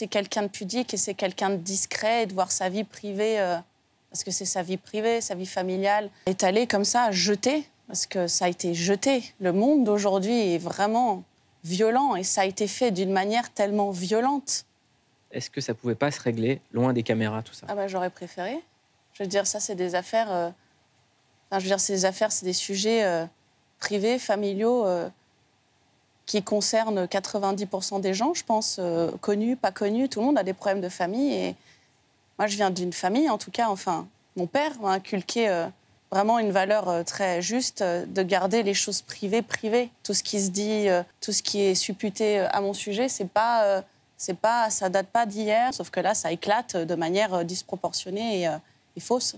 c'est quelqu'un de pudique et c'est quelqu'un de discret et de voir sa vie privée, euh, parce que c'est sa vie privée, sa vie familiale, est allé comme ça, jeter, parce que ça a été jeté. Le monde d'aujourd'hui est vraiment violent et ça a été fait d'une manière tellement violente. Est-ce que ça pouvait pas se régler loin des caméras, tout ça Ah bah j'aurais préféré. Je veux dire, ça c'est des affaires... Euh, enfin, je veux dire, ces affaires, c'est des sujets euh, privés, familiaux qui concerne 90% des gens, je pense, euh, connus, pas connus, tout le monde a des problèmes de famille. Et moi, je viens d'une famille, en tout cas, enfin, mon père m'a inculqué euh, vraiment une valeur euh, très juste de garder les choses privées, privées. Tout ce qui se dit, tout ce qui est supputé à mon sujet, c'est pas, c'est pas, ça date pas d'hier, sauf que là, ça éclate de manière disproportionnée et fausse.